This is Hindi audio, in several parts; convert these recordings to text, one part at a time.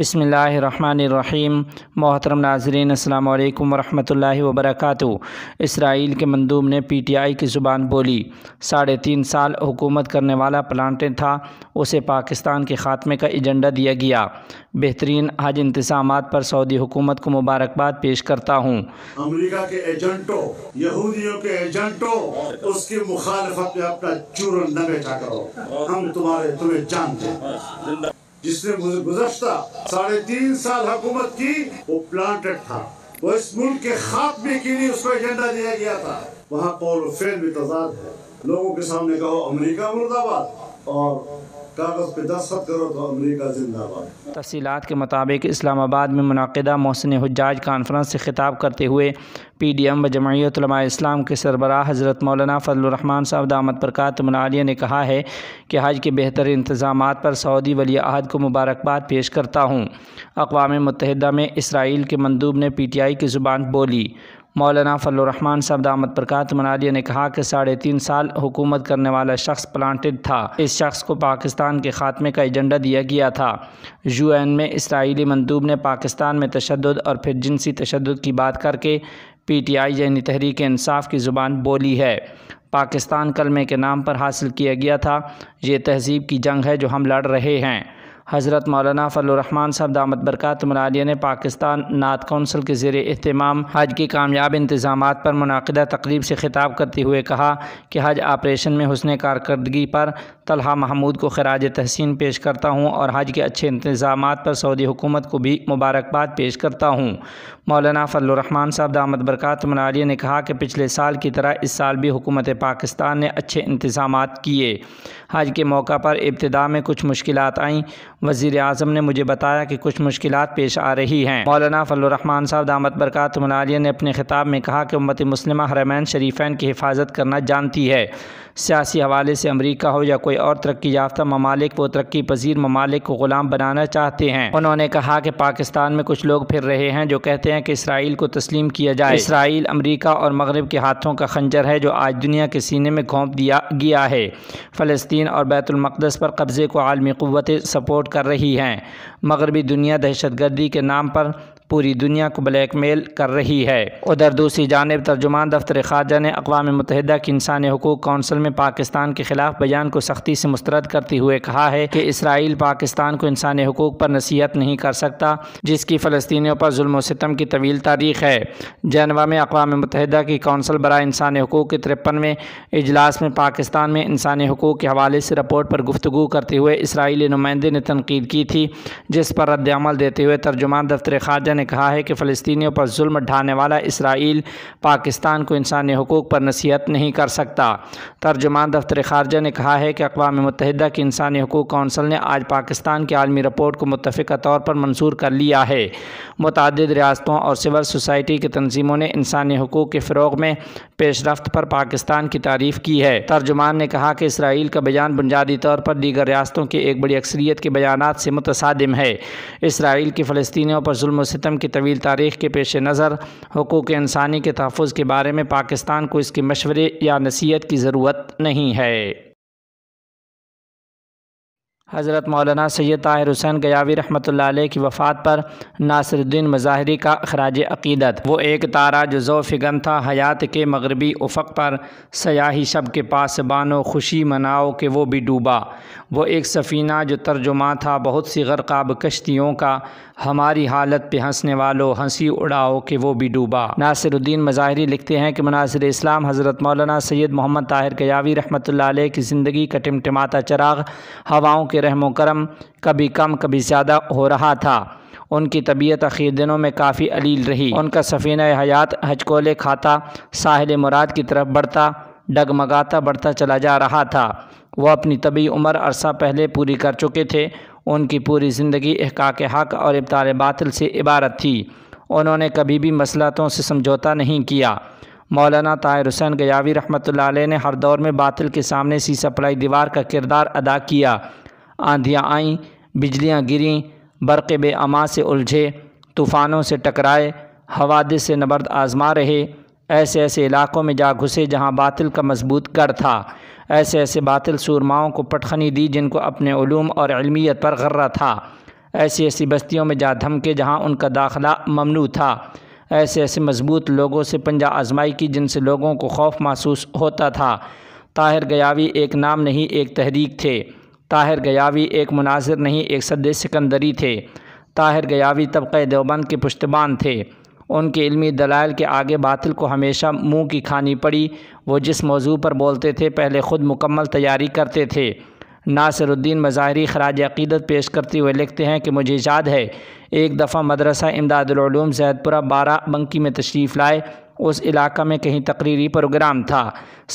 बसमीम मोहतरम नाजरीन अल्लाम वरहमल वबरक इसराइल के मंदूब ने पी टी आई की ज़ुबान बोली साढ़े तीन साल हुकूमत करने वाला प्लांटें था उसे पाकिस्तान के ख़ात्मे का एजेंडा दिया गया बेहतरीन हज इंतजाम पर सऊदी हुकूमत को मुबारकबाद पेश करता हूँ अमरीका के एजेंटों यहूदियों के एजेंटों उसके मुखालफत में अपना चूरन न बेचा करो हम तुम्हारे तुम्हें जानते जिसने गुजशत साढ़े तीन साल हुकूमत की वो प्लांटेड था वो इस मुल्क के खात्मे के लिए उसको एजेंडा दिया गया था वहाँ कौल भी तजाद है लोगों के सामने कहो अमरीका मुर्दाबाद और तो तफसीत के मुताबिक इस्लामाबाद में मनदा मौसम हजाज कॉन्फ्रेंस से खिताब करते हुए पी डी एम व जमयतलमा इस्लाम के सरबराह हज़रत मौलाना फ़जलरहमान साहब दामद मनालिया ने कहा है कि हज के बेहतर इंतज़ाम पर सऊदी वली अहद को मुबारकबाद पेश करता हूँ अकवा मतहदा में इसराइल के मंदूब ने पी टी आई की ज़ुबान बोली मौलाना फलरहमान साहब दामद प्रकात मनालिया ने कहा कि साढ़े तीन साल हुकूमत करने वाला शख्स प्लांटेड था इस शख्स को पाकिस्तान के खात्मे का एजेंडा दिया गया था यू एन में इसराइली मंदूब ने पाकिस्तान में तशद और फिर जिनसी तशद की बात करके पी टी आई यानी तहरीक इंसाफ की ज़ुबान बोली है पाकिस्तान कलमे के नाम पर हासिल किया गया था ये तहजीब की जंग है जो हम लड़ रहे हैं हज़रत मौलाना फ़लरहमान साहब दामद बरकत मनालिया ने पाकिस्तान नात कौंसिल के ज़र अहतमाम हज के कामयाब इंतज़ाम पर मनदा तकरीब से खिताब करते हुए कहा कि हज ऑपरेशन में हसन कारकर्दगी पर तलहा महमूद को खराज तहसीन पेश करता हूँ और हज के अच्छे इंतज़ाम पर सऊदी हुकूमत को भी मुबारकबाद पेश करता हूँ मौलाना फ़लरहमान साहब दामद बरकत मनारिया ने कहा कि पिछले साल की तरह इस साल भी हुकूमत पाकिस्तान ने अच्छे इंतज़ाम किए हज के मौका पर इब्तदा में कुछ मुश्किल आईं वज़ी अजम ने मुझे बताया कि कुछ मुश्किल पेश आ रही हैं मौलाना फ़लरहमान साहब दामद बरक़ात मनारिया ने अपने खिताब में कहा कि उम्मत मुस्लिम हरमैन शरीफ़ैन की हिफाजत करना जानती है सियासी हवाले से अमरीका हो या कोई और तरक्की याफ्ता ममालिक वो तरक्की पजीर ममालिक को ग़ुलाम बनाना चाहते हैं उन्होंने कहा कि पाकिस्तान में कुछ लोग फिर रहे हैं जो कहते हैं कि इसराइल को तस्लीम किया जाए इसराइल अमरीका और मगरब के हाथों का खंजर है जो आज दुनिया के सीने में घोंप दिया गया है फ़लस्तीन और बैतुलमक़दस पर कब्ज़े को आलमी क़वतें सपोर्ट कर रही हैं मगरबी दुनिया दहशत गर्दी के नाम पर पूरी दुनिया को ब्लैक मेल कर रही है उधर दूसरी जानब तर्जुमान दफ्तर खारजा ने अकवा मुतहदा की इंसान हकूक कौंसिल में पाकिस्तान के खिलाफ बयान को सख्ती से मुस्रद करते हुए कहा है कि इसराइल पाकिस्तान को इंसानी हकूक पर नसीहत नहीं कर सकता जिसकी फ़लस्तियों पर म सितम की तवील तारीख है जनवा में अकवा मुतहदा की कौंसल बरा इंसान हकूक के तिरपनवें इजलास में पाकिस्तान में इंसानी हकूक के हवाले से रिपोर्ट पर गुफ्तु करते हुए इसराइली नुमाइंदे ने तनकीद की थी जिस पर रद्दमल देते हुए तर्जुमान दफ्तर खारजा ने कहा है कि फ़लस्तियों पर म ढाने वाला इसराइल पाकिस्तान को इंसानी हकूक़ पर नसीहत नहीं कर सकता तर्जुमान दफ्तर खारजा ने कहा है कि अकवा मतहद की इंसानी हकूक़ कौंसल ने आज पाकिस्तान की आलमी रिपोर्ट को मुतफ़ा तौर पर मंसूर कर लिया है मुतद रियासतों और सिविल सोसाइटी की तनजीमों ने इंसानी हकूक़ के फ़रोग में पेशरफ्त पर पाकिस्तान की तारीफ की है तर्जुमान ने कहा कि इसराइल का बयान बुनियादी तौर पर दीगर रियासतों के एक बड़ी अक्सरीत के बयान से मुतसादम है इसराइल की फ़लस्तियों पर जुल्म सितम की तवील तारीख के पेश नज़र हकूक़ इंसानी के तहफ़ के बारे में पाकिस्तान को इसके मशवरे या नसीहत की ज़रूरत नहीं है हज़रत मौलाना सैद ताहिर हुसैन गयावी रहमत की वफ़ात पर नासरुद्दीन मज़ाहरी का अखराज अक़ीदत वो एक तारा जो जो फिगन था हयात के मगरबी उफ़क पर सयाही शब के पास बानो खुशी मनाओ के वो भी डूबा वो एक सफ़ीना जो तर्जुमा था बहुत सी गरकाब कश्तियों का हमारी हालत पे हंसने वालों हंसी उड़ाओ कि वो भी डूबा नासरुद्दीन मज़ाहरी लिखते हैं कि मुनासर इस्लाम हज़रत मौलाना सैद मोहम्मद ताहिर गयावी रहमत की ज़िंदगी का टिमटिमाता चराग हवाओं के के रहम करम कभी कम कभी ज़्यादा हो रहा था उनकी तबीयत अखीर दिनों में काफ़ी अलील रही उनका सफ़ीना हयात हजकोले खाता साहिल मुराद की तरफ बढ़ता डगमगाता बढ़ता चला जा रहा था वह अपनी तबी उम्र अरसा पहले पूरी कर चुके थे उनकी पूरी ज़िंदगी अहका के हक़ और इबार बातिल से इबारत थी उन्होंने कभी भी मसलतों से समझौता नहीं किया मौलाना तायर हुसैन गयावी रहमत ने हर दौर में बातिल के सामने सी सप्लाई दीवार का किरदार अदा किया आंधियाँ आईं बिजलियाँ गिरीं बरक़ अमां से उलझे तूफ़ानों से टकराए हवादे से नबर्द आजमा रहे ऐसे ऐसे इलाक़ों में जा घुसे जहाँ बातिल का मजबूत गढ़ था ऐसे ऐसे बातिल सूरमाओं को पटखनी दी जिनको अपने ूम और अलमियत पर गर्रा था ऐसी ऐसी बस्तियों में जा धमके जहाँ उनका दाखिला ममनू था ऐसे ऐसे मजबूत लोगों से पंजा आजमाई की जिनसे लोगों को खौफ महसूस होता था ताहिर गयावी एक नाम नहीं एक तहरीक थे ताहिर गयावी एक मुनासिर नहीं एक सद सिकंदरी थे ताहिर गयावी तबके देवबंद के पुश्तबान थे उनके इल्मी दलाल के आगे बातिल को हमेशा मुंह की खानी पड़ी वो जिस मौजू पर बोलते थे पहले ख़ुद मुकम्मल तैयारी करते थे नासिरुद्दीन मज़ाहरी खराज अक़ीदत पेश करते हुए लिखते हैं कि मुझे याद है एक दफ़ा मदरसा इमदादलूम जैदपुरा बारा बंकी में तशरीफ़ लाए उस इलाका में कहीं तकरीरी प्रोग्राम था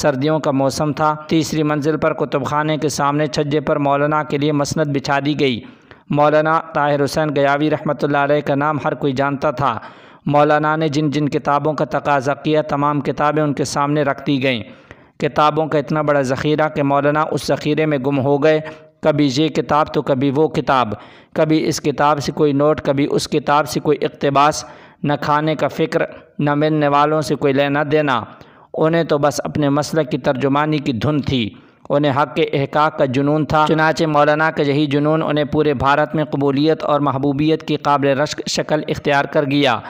सर्दियों का मौसम था तीसरी मंजिल पर कुतुब खाने के सामने छज्जे पर मौलाना के लिए मसनद बिछा दी गई मौलाना ताहिर हुसैन गयावी रहमत का नाम हर कोई जानता था मौलाना ने जिन जिन किताबों का तकाजा किया तमाम किताबें उनके सामने रख दी गईं किताबों का इतना बड़ा ज़ख़ीरा कि मौलाना उस ज़ख़ीरे में गुम हो गए कभी ये किताब तो कभी वो किताब कभी इस किताब से कोई नोट कभी उस किताब से कोई इकतबास न खाने का फ़िक्र न मिलने वालों से कोई लेना देना उन्हें तो बस अपने मसल की तर्जुमानी की धुन थी उन्हें हक़ के अहकाक का जुनून था चुनाच मौलाना का यही जुनून उन्हें पूरे भारत में कबूलियत और महबूबियत की काबिल रश्क शक्ल इख्तियार कर गया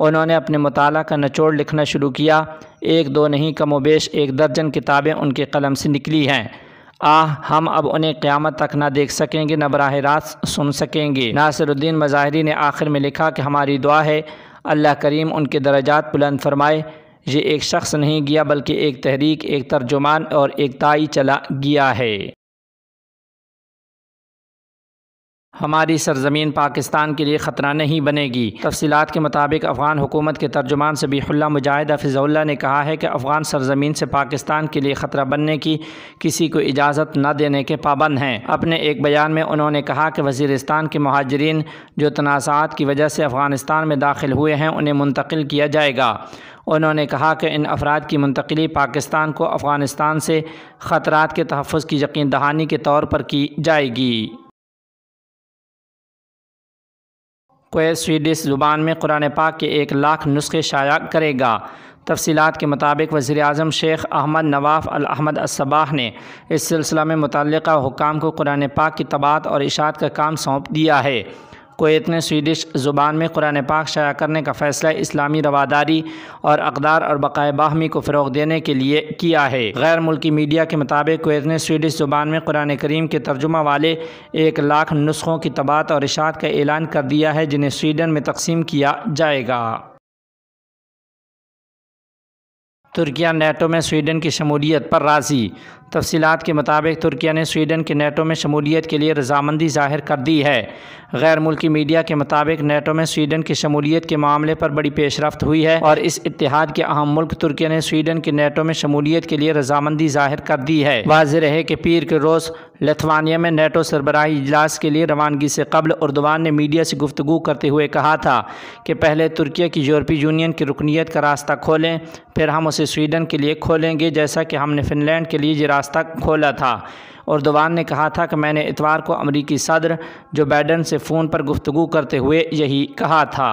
उन्होंने अपने मताल का नचोड़ लिखना शुरू किया एक दो नहीं कमो बेश एक दर्जन किताबें उनके कलम से निकली हैं आह हम अब उन्हें क़्यामत तक ना देख सकेंगे न बरह रास्त सुन सकेंगे नासिरुद्दीन मज़ाहरी ने आखिर में लिखा कि हमारी दुआ है अल्लाह करीम उनके दर्जात बुलंद फरमाए ये एक शख्स नहीं गया बल्कि एक तहरीक एक तर्जुमान और एक ताई चला गया है हमारी सरजमीन पाकिस्तान के लिए ख़तरा नहीं बनेगी तफसीत के मुताबिक अफ़गान हुकूमत के तर्जुमान सबीहुल्ला मुजाहिद फिजाउल्ला ने कहा है कि अफ़गान सरजमीन से पाकिस्तान के लिए ख़तरा बनने की किसी को इजाज़त न देने के पाबंद हैं अपने एक बयान में उन्होंने कहा कि वजीरस्तान के महाजरीन जो तनाज़ात की वजह से अफ़गानिस्तान में दाखिल हुए हैं उन्हें मुंतकिल किया जाएगा उन्होंने कहा कि इन अफराद की मुंतकली पाकिस्तान को अफ़गानिस्तान से खतरा के तहफ़ की यकीन दहानी के तौर पर की जाएगी कोए स्वीडिश ज़ुबान में कुरान पाक के एक लाख नुस्खे शाया करेगा तफसीत के मुताबिक वज़ी अजम शेख अहमद नवाफ़ अल अहमद असबाह ने इस सिलसिला में मुतल हुकाम को कुरान पाक की तबात और इशात का काम सौंप दिया है कोत ने स्वीडिश ज़ुबान में कुरान पाक शाया करने का फ़ैसला इस्लामी रवादारी और अकदार और बकाए बाहमी को फ़रोग देने के लिए किया है गैर मुल्की मीडिया के मुताबिक कोत ने स्वीडिश ज़ुबान में कुरान करीम के तर्जुमा वाले एक लाख नुस्खों की तबात और इशात का ऐलान कर दिया है जिन्हें स्वीडन में तकसीम किया जाएगा तुर्किया नेटो में स्वीडन की शमूलियत पर राज़ी तफसीत के मुताबिक तुर्किया ने स्वीडन के नेटो में शमूलियत के लिए रजामंदी जाहिर कर दी है गैर मुल्की मीडिया के मुताबिक नेटो में स्वीडन की शमूलियत के मामले पर बड़ी पेशरफ हुई है और इस इतिहाद के अहम मुल्क तुर्किया ने स्वीडन के नेटो में शमूलियत के लिए रजामंदी जाहिर कर दी है वाज रहे कि पीर के रोज़ लथवानिया में नेटो सरबराही इजलास के लिए रवानगी से कबल उर्दवान ने मीडिया से गुफ्तु करते हुए कहा था कि पहले तुर्किया की यूरोपीय यूनियन की रुकनीत का रास्ता खोलें फिर हम उसे स्वीडन के लिए खोलेंगे जैसा कि हमने फिनलैंड के लिए जरा रास्ता रास्ता खोला था और दवान ने कहा था कि मैंने इतवार को अमरीकी सदर जो बैडन से फ़ोन पर गुफ्तु करते हुए यही कहा था